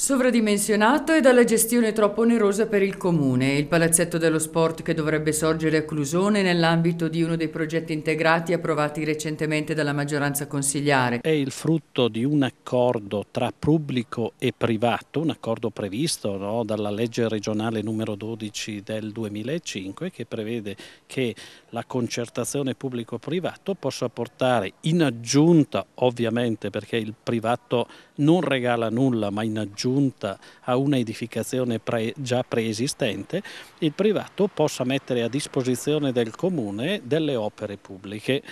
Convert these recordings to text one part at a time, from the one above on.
Sovradimensionato e dalla gestione troppo onerosa per il comune, il palazzetto dello sport che dovrebbe sorgere a Clusone nell'ambito di uno dei progetti integrati approvati recentemente dalla maggioranza consigliare. È il frutto di un accordo tra pubblico e privato, un accordo previsto no, dalla legge regionale numero 12 del 2005 che prevede che la concertazione pubblico-privato possa portare in aggiunta, ovviamente perché il privato non regala nulla ma in aggiunta aggiunta a una edificazione pre, già preesistente, il privato possa mettere a disposizione del comune delle opere pubbliche.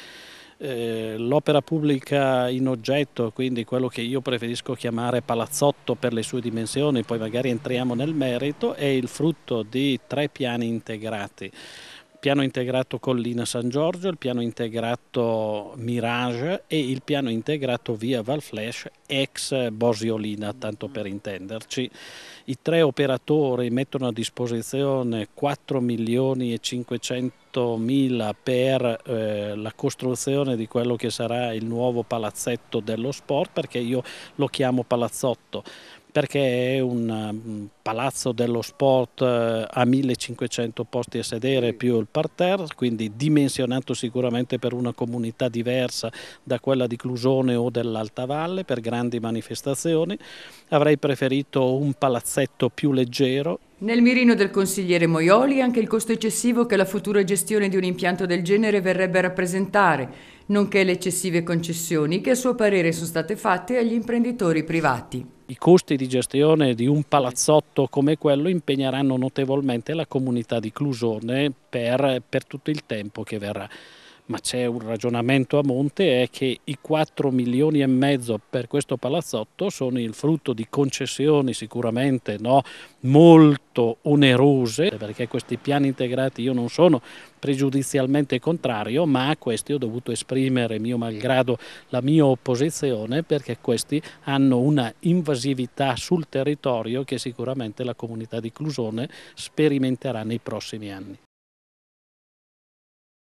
Eh, l'opera pubblica in oggetto, quindi quello che io preferisco chiamare palazzotto per le sue dimensioni, poi magari entriamo nel merito, è il frutto di tre piani integrati piano integrato Collina San Giorgio, il piano integrato Mirage e il piano integrato Via Valflash ex Bosiolina, tanto per mm. intenderci. I tre operatori mettono a disposizione 4 milioni e 500 mila per eh, la costruzione di quello che sarà il nuovo palazzetto dello sport, perché io lo chiamo palazzotto perché è un mm, palazzo dello sport eh, a 1500 posti a sedere più il parterre, quindi dimensionato sicuramente per una comunità diversa da quella di Clusone o dell'Alta Valle per grandi manifestazioni. Avrei preferito un palazzetto più leggero nel mirino del consigliere Moioli anche il costo eccessivo che la futura gestione di un impianto del genere verrebbe a rappresentare, nonché le eccessive concessioni che a suo parere sono state fatte agli imprenditori privati. I costi di gestione di un palazzotto come quello impegneranno notevolmente la comunità di Clusone per, per tutto il tempo che verrà ma c'è un ragionamento a monte, è che i 4 milioni e mezzo per questo palazzotto sono il frutto di concessioni sicuramente no, molto onerose, perché questi piani integrati io non sono pregiudizialmente contrario, ma a questi ho dovuto esprimere mio malgrado la mia opposizione perché questi hanno una invasività sul territorio che sicuramente la comunità di Clusone sperimenterà nei prossimi anni.